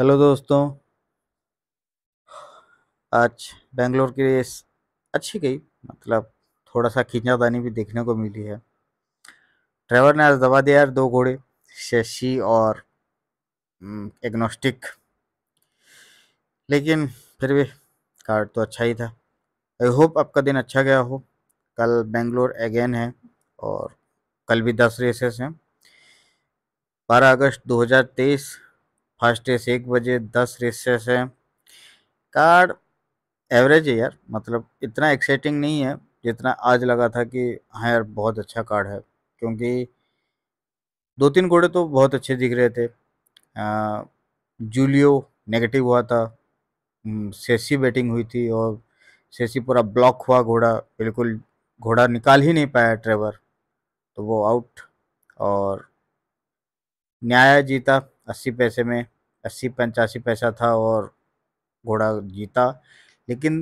hello दोस्तों आज बेंगलोर की रेस अच्छी गई मतलब थोड़ा सा दानी भी देखने को मिली है ड्राइवर ने आज दबा दिया यार दो घोड़े शशि और एग्नोस्टिक लेकिन फिर भी कार्ड तो अच्छा ही था आई होप आपका दिन अच्छा गया हो कल बेंगलोर अगेन है और कल भी दस रेसेस हैं बारह अगस्त 2023 फर्स्ट रेस एक बजे दस रेसेस हैं कार्ड एवरेज है यार मतलब इतना एक्साइटिंग नहीं है जितना आज लगा था कि हाँ यार बहुत अच्छा कार्ड है क्योंकि दो तीन घोड़े तो बहुत अच्छे दिख रहे थे जूलियो नेगेटिव हुआ था सेसी बैटिंग हुई थी और सेसी पूरा ब्लॉक हुआ घोड़ा बिल्कुल घोड़ा निकाल ही नहीं पाया ट्रेवर तो वो आउट और न्याया जीता अस्सी पैसे में अस्सी पंचासी पैसा था और घोड़ा जीता लेकिन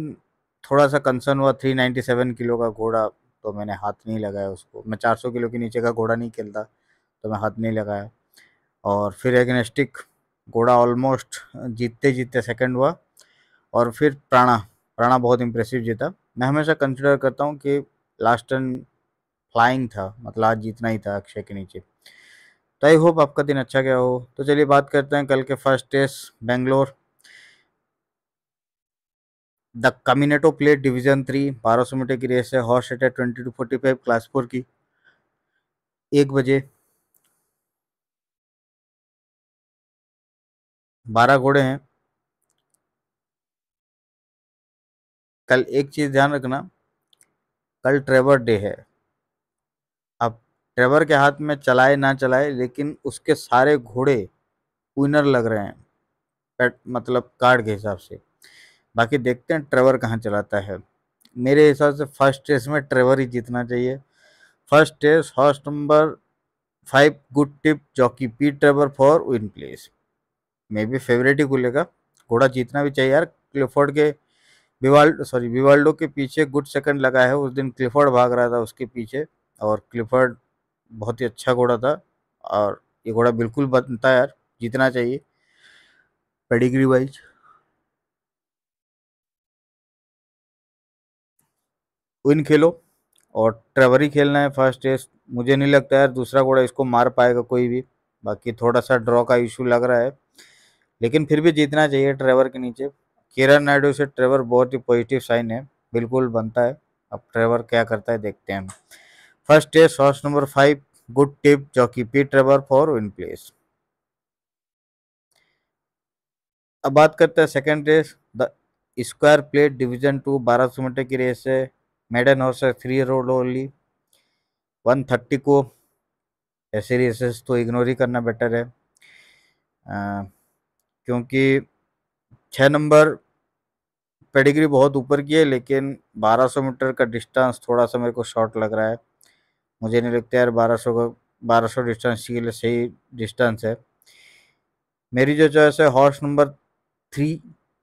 थोड़ा सा कंसर्न हुआ थ्री नाइन्टी सेवन किलो का घोड़ा तो मैंने हाथ नहीं लगाया उसको मैं चार सौ किलो के नीचे का घोड़ा नहीं खेलता तो मैं हाथ नहीं लगाया और फिर एग्नेस्टिक घोड़ा ऑलमोस्ट जीतते जीतते सेकंड हुआ और फिर प्राणा प्राणा बहुत इंप्रेसिव जीता मैं हमेशा कंसिडर करता हूँ कि लास्ट टर्न फ्लाइंग था मतलब आज जीतना ही था अक्षय के नीचे तो आई होप आपका दिन अच्छा गया हो तो चलिए बात करते हैं कल के फर्स्ट टेस्ट बेंगलोर द कमिनेटो प्लेट डिवीजन थ्री बारह सौ मीटर की रेस है हॉर्स रेट है twenty two forty five class four की एक बजे बारह घोड़े हैं कल एक चीज़ ध्यान रखना कल ट्रेवर डे है ड्राइवर के हाथ में चलाए ना चलाए लेकिन उसके सारे घोड़े विनर लग रहे हैं पैट मतलब कार्ड के हिसाब से बाकी देखते हैं ट्रेवर कहाँ चलाता है मेरे हिसाब से फर्स्ट टेस्ट में ट्रेवर ही जीतना चाहिए फर्स्ट टेस्ट हॉस्ट number five good tip jockey P Trevor for win place maybe favourite ही खुलेगा घोड़ा जीतना भी चाहिए यार क्लिफोर्ड के विवाल्ड सॉरी विवाल्डो के पीछे गुड सेकंड लगा है उस दिन क्लिफोर्ड भाग रहा था उसके पीछे और क्लिफोर्ड बहुत ही अच्छा घोड़ा था और ये घोड़ा बिल्कुल बनता है यार जीतना चाहिए पेडिग्री वाइज विन खेलो और ट्रेवर ही खेलना है फर्स्ट टेस्ट मुझे नहीं लगता यार दूसरा घोड़ा इसको मार पाएगा कोई भी बाकी थोड़ा सा ड्रॉ का इशू लग रहा है लेकिन फिर भी जीतना चाहिए ट्रेवर के नीचे केरल नायडू से ट्रेवर बहुत ही पॉजिटिव साइन है बिल्कुल बनता है अब ट्रेवर क्या करता है देखते हैं फर्स्ट है horse number five good tip जो कि P Trevor for in place अब बात करते हैं second race the square plate division two बारह सौ मीटर की रेस है मेडन हॉर्स है three road only one thirty को ऐसे रेसेस तो इग्नोर ही करना बेटर है आ, क्योंकि छः नंबर पेडिग्री बहुत ऊपर की है लेकिन 1200 मीटर का डिस्टेंस थोड़ा सा मेरे को शॉर्ट लग रहा है मुझे नहीं लगता यार बारह सौ का बारह सौ डिस्टेंस के लिए सही डिस्टेंस है मेरी जो चॉइस है horse number three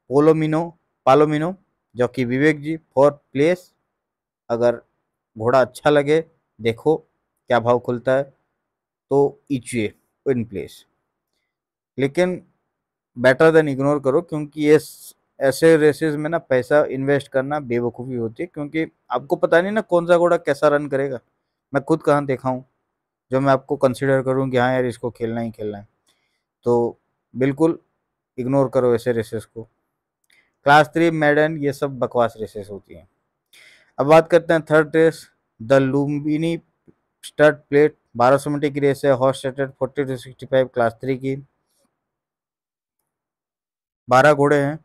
Palomino Palomino जो कि विवेक जी फोर्थ प्लेस अगर घोड़ा अच्छा लगे देखो क्या भाव खुलता है तो इचुए इन प्लेस लेकिन बेटर देन इग्नोर करो क्योंकि ये ऐसे रेसेस में ना पैसा इन्वेस्ट करना बेवकूफ़ी होती है क्योंकि आपको पता नहीं ना कौन सा घोड़ा कैसा रन करेगा मैं खुद कहाँ देखा हूँ जो मैं आपको कंसिडर करूँ कि हाँ यार इसको खेलना ही खेलना है तो बिल्कुल इग्नोर करो ऐसे रेसेस को क्लास थ्री मेडन ये सब बकवास रेसेस होती हैं अब बात करते हैं third race the Lumbini start plate बारह सौ मीटर की रेस है horse stated forty two sixty five class three की बारह घोड़े हैं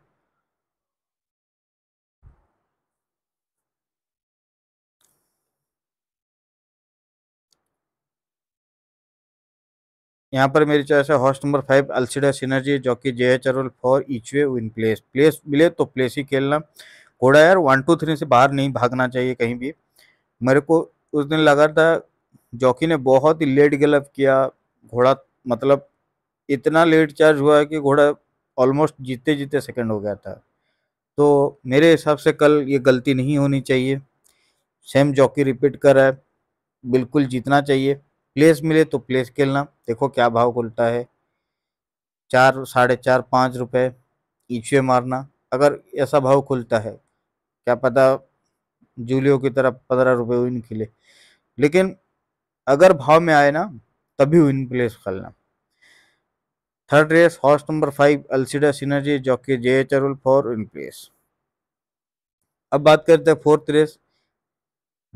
यहाँ पर मेरी चॉइस है हॉस्ट नंबर फाइव अल्सिडा सिनर्जी जो कि J H R for each way win place place मिले तो प्लेस ही खेलना घोड़ा यार वन टू थ्री से बाहर नहीं भागना चाहिए कहीं भी मेरे को उस दिन लगा था जॉकी ने बहुत ही लेट गलप किया घोड़ा मतलब इतना लेट चार्ज हुआ कि घोड़ा ऑलमोस्ट जीते जीते सेकंड हो गया था तो मेरे हिसाब से कल ये गलती नहीं होनी चाहिए सेम जॉकी रिपीट कर रहा है बिल्कुल जीतना चाहिए प्लेस मिले तो प्लेस खेलना देखो क्या भाव खुलता है चार साढ़े चार पाँच रुपये ईचुए मारना अगर ऐसा भाव खुलता है क्या पता जूलियो की तरह पंद्रह रुपये विन खिले लेकिन अगर भाव में आए ना तभी विन प्लेस खेलना third race horse number five Alcida synergy jockey J H Arul for in place अब बात करते हैं fourth race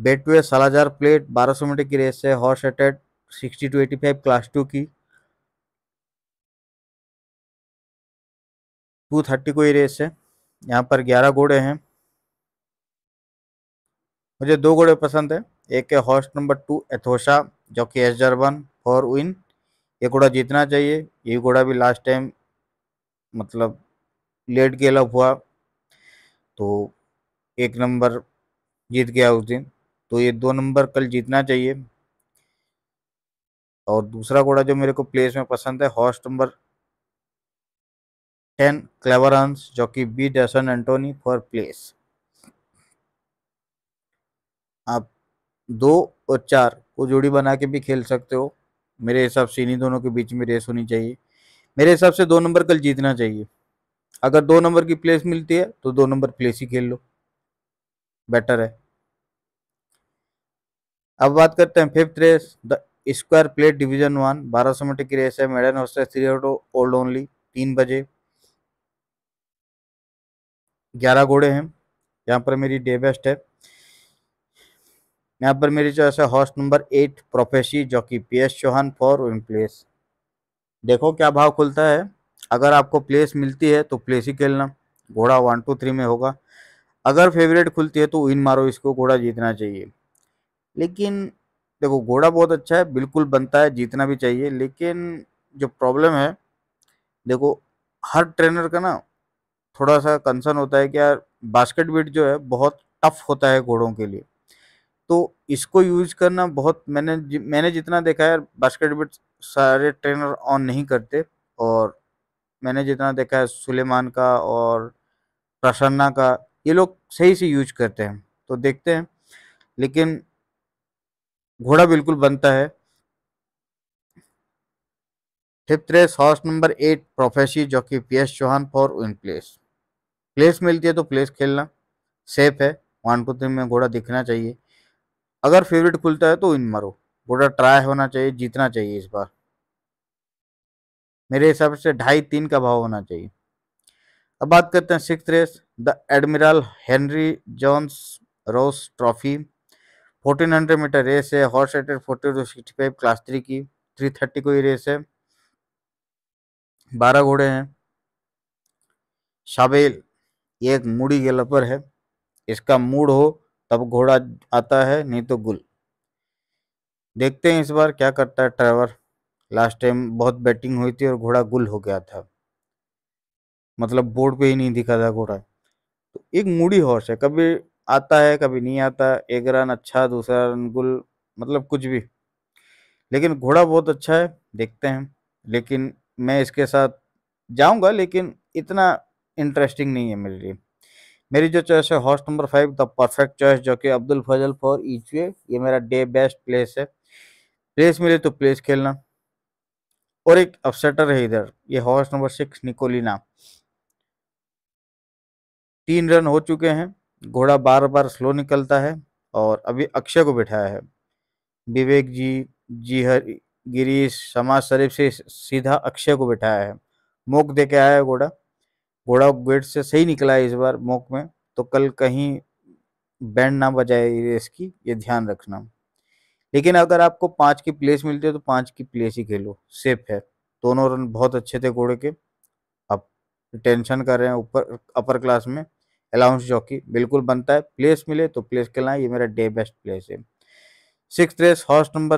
Betway Salazar plate बारह सौ मीटर की रेस है horse rated sixty two eighty five class two की टू थर्टी को ही रेस है यहाँ पर ग्यारह घोड़े हैं मुझे दो घोड़े पसंद है एक है हॉर्स नंबर टू एथोशा जो कि एस वन फॉर विन ये घोड़ा जीतना चाहिए ये घोड़ा भी लास्ट टाइम मतलब लेट अप हुआ तो एक नंबर जीत गया उस दिन तो ये दो नंबर कल जीतना चाहिए और दूसरा घोड़ा जो मेरे को प्लेस में पसंद है हॉर्स नंबर टेन क्लेवर जो कि B Dason Antony for place आप दो और चार को जोड़ी बना के भी खेल सकते हो मेरे हिसाब से इन्हीं दोनों के बीच में रेस होनी चाहिए मेरे हिसाब से दो नंबर कल जीतना चाहिए अगर दो नंबर की प्लेस मिलती है तो दो नंबर प्लेस ही खेल लो बेटर है अब बात करते हैं fifth race the square plate division one बारह सौ मीटर की रेस है मेडन हॉस्ट थ्री ऑटो ओल्ड ओनली तीन बजे ग्यारह घोड़े हैं यहाँ पर मेरी डे बेस्ट है यहाँ पर मेरी चॉइस है हॉस्ट नंबर एट प्रोफेसी जो कि P S Chauhan for win place देखो क्या भाव खुलता है अगर आपको प्लेस मिलती है तो प्लेस ही खेलना घोड़ा वन टू थ्री में होगा अगर फेवरेट खुलती है तो इन मारो इसको घोड़ा जीतना चाहिए लेकिन देखो घोड़ा बहुत अच्छा है बिल्कुल बनता है जीतना भी चाहिए लेकिन जो प्रॉब्लम है देखो हर ट्रेनर का ना थोड़ा सा कंसर्न होता है कि यार बास्केट बीट जो है बहुत टफ होता है घोड़ों के लिए तो इसको यूज करना बहुत मैंने जि, मैंने जितना देखा है बास्केट बीट सारे ट्रेनर ऑन नहीं करते और मैंने जितना देखा है सुलेमान का और प्रसन्ना का ये लोग सही से यूज करते हैं तो देखते हैं लेकिन घोड़ा बिल्कुल बनता है fifth race horse number eight prophecy जो कि P S Chauhan for win place place मिलती है तो प्लेस खेलना सेफ है वन टू थ्री में घोड़ा दिखना चाहिए अगर फेवरेट खुलता है तो विन मारो घोड़ा ट्राई होना चाहिए जीतना चाहिए इस बार मेरे हिसाब से ढाई तीन का भाव होना चाहिए अब बात करते हैं six race the admiral Henry Johns Ross trophy fourteen hundred metre race है horse rated forty two sixty five class three की थ्री थर्टी को ही रेस है बारह घोड़े हैं शाबेल एक मूडी गैलपर है इसका मूड हो तब घोड़ा आता है नहीं तो गुल देखते हैं इस बार क्या करता है ट्रेवर लास्ट टाइम बहुत बैटिंग हुई थी और घोड़ा गुल हो गया था मतलब बोर्ड पे ही नहीं दिखा था घोड़ा तो एक मूडी हॉर्स है कभी आता है कभी नहीं आता एक रन अच्छा दूसरा रन गुल मतलब कुछ भी लेकिन घोड़ा बहुत अच्छा है देखते हैं लेकिन मैं इसके साथ जाऊंगा लेकिन इतना इंटरेस्टिंग नहीं है मेरे लिए मेरी जो चॉइस है horse number five the perfect choice जो कि Abdul Fazal for each way ये मेरा डे बेस्ट प्लेस है प्लेस मिले तो प्लेस खेलना और एक अपसेटर है इधर ये हॉर्स नंबर सिक्स निकोलिना तीन रन हो चुके हैं घोड़ा बार बार स्लो निकलता है और अभी अक्षय को बैठाया है विवेक जी जी हर गिरीश समाज शरीफ से सीधा अक्षय को बैठाया है मोक दे के आया है घोड़ा घोड़ा गेट से सही निकला है इस बार मोक में तो कल कहीं बैंड ना बजाए रेस की ये ध्यान रखना लेकिन अगर आपको पाँच की प्लेस मिलती है तो पाँच की प्लेस ही खेलो सेफ है दोनों रन बहुत अच्छे थे घोड़े के अब टेंशन कर रहे हैं ऊपर अपर क्लास में अलाउंस जॉकी बिल्कुल बनता है प्लेस मिले तो प्लेस खेलना ये मेरा डे बेस्ट प्लेस है six race horse number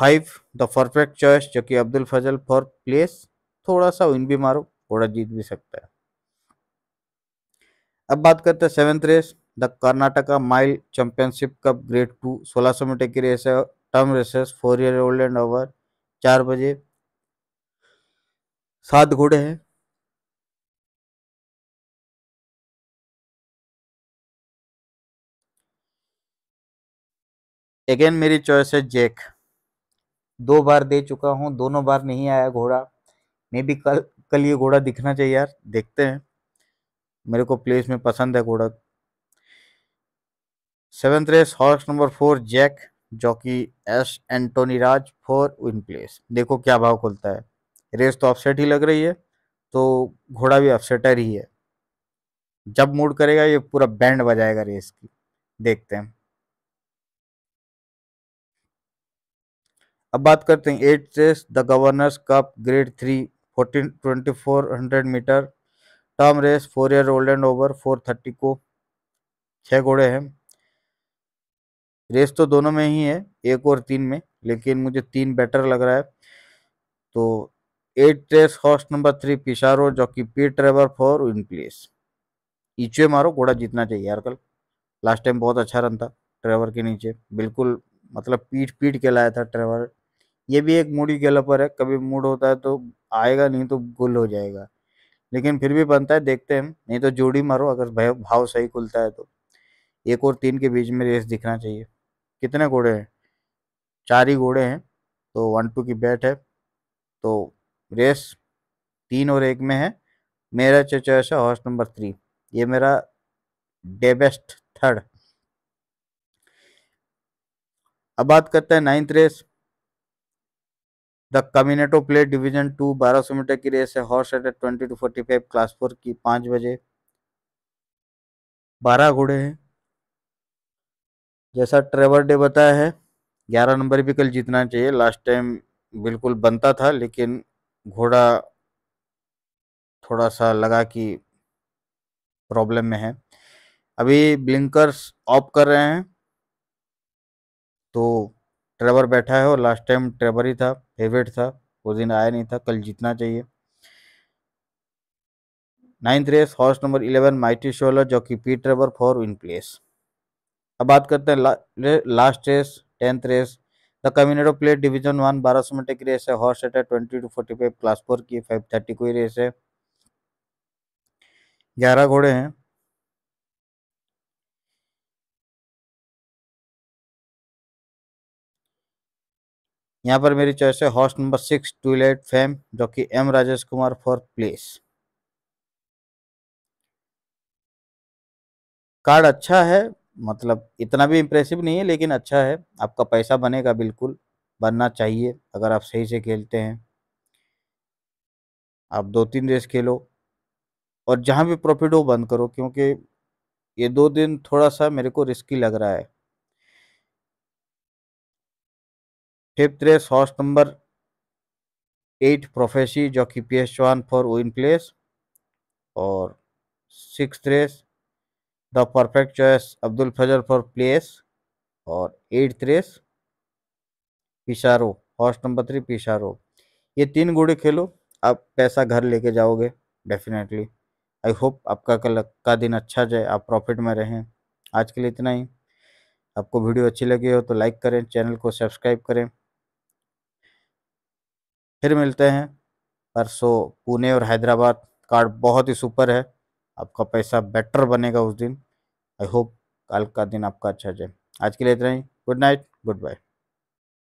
five the perfect choice जो कि अब्दुल फजल फॉर प्लेस थोड़ा सा विन भी मारो थोड़ा जीत भी सकता है अब बात करते हैं seventh race the Karnataka mile championship cup grade two सोलह सौ मीटर की रेस है term races four year old and over चार बजे सात घोड़े हैं अगेन मेरी चॉइस है जैक दो बार दे चुका हूँ दोनों बार नहीं आया घोड़ा मे भी कल कल ये घोड़ा दिखना चाहिए यार देखते हैं मेरे को प्लेस में पसंद है घोड़ा seventh race horse number four Jack jockey S Antony Raj for win place देखो क्या भाव खुलता है रेस तो अपसेट ही लग रही है तो घोड़ा भी अपसेटर ही है जब मूड करेगा ये पूरा बैंड बजाएगा रेस की देखते हैं अब बात करते हैं eight chase the governors cup grade three fourteen twenty four hundred metre term race four year old and over four thirty को छः घोड़े हैं रेस तो दोनों में ही है एक और तीन में लेकिन मुझे तीन बेटर लग रहा है तो eight race horse number three Pizarro जो कि P Trevor for in place each way मारो घोड़ा जीतना चाहिए यार कल लास्ट टाइम बहुत अच्छा रन था ट्रेवर के नीचे बिल्कुल मतलब पीट पीट के लाया था ट्रेवर ये भी एक मूडी गैलपर है कभी मूड होता है तो आएगा नहीं तो गुल हो जाएगा लेकिन फिर भी बनता है देखते हैं नहीं तो जोड़ी मारो अगर भाव सही खुलता है तो एक और तीन के बीच में रेस दिखना चाहिए कितने घोड़े हैं चार ही घोड़े हैं तो वन टू की बैट है तो रेस तीन और एक में है मेरा चॉइस है हॉर्स नंबर थ्री ये मेरा डेबेस्ट थर्ड अब बात करते हैं ninth race the Communito play division two बारह सौ मीटर की रेस है horse eight twenty two forty five class four की पाँच बजे बारह घोड़े हैं जैसा ट्रेवर डे बताया है ग्यारह नंबर भी कल जीतना चाहिए लास्ट टाइम बिल्कुल बनता था लेकिन घोड़ा थोड़ा सा लगा कि प्रॉब्लम में है अभी ब्लिंकर्स ऑफ कर रहे हैं तो ट्रेवर बैठा है और लास्ट टाइम ट्रेवर ही था फेवरेट था उस दिन आया नहीं था कल जीतना चाहिए ninth race horse number eleven mighty scholar जो कि P Trevor for in place अब बात करते हैं ला, last race tenth race the Communito plate division one बारह सौ मीटर की रेस है हॉर्स सेट है twenty two forty five class four की फाइव थर्टी कोई रेस है ग्यारह घोड़े हैं यहाँ पर मेरी चॉइस है हॉस्ट नंबर सिक्स टूलेट फैम जो कि M Rajesh Kumar for place card अच्छा है मतलब इतना भी इम्प्रेसिव नहीं है लेकिन अच्छा है आपका पैसा बनेगा बिल्कुल बनना चाहिए अगर आप सही से खेलते हैं आप दो तीन रेस खेलो और जहाँ भी प्रॉफिट हो बंद करो क्योंकि ये दो दिन थोड़ा सा मेरे को रिस्की लग रहा है fifth Fifth number eight prophecy जो कि P S one for win place और six race the perfect choice Abdul Fazal for place और eight race Pizarro horse number three Pizarro ये तीन घोड़े खेलो आप पैसा घर लेके जाओगे डेफिनेटली आई होप आपका कल का दिन अच्छा जाए आप प्रॉफिट में रहें आज के लिए इतना ही आपको वीडियो अच्छी लगी हो तो लाइक करें चैनल को सब्सक्राइब करें फिर मिलते हैं परसों पुणे और हैदराबाद कार्ड बहुत ही सुपर है आपका पैसा बेटर बनेगा उस दिन आई होप कल का दिन आपका अच्छा जाए आज के लिए इतना ही गुड नाइट गुड बाय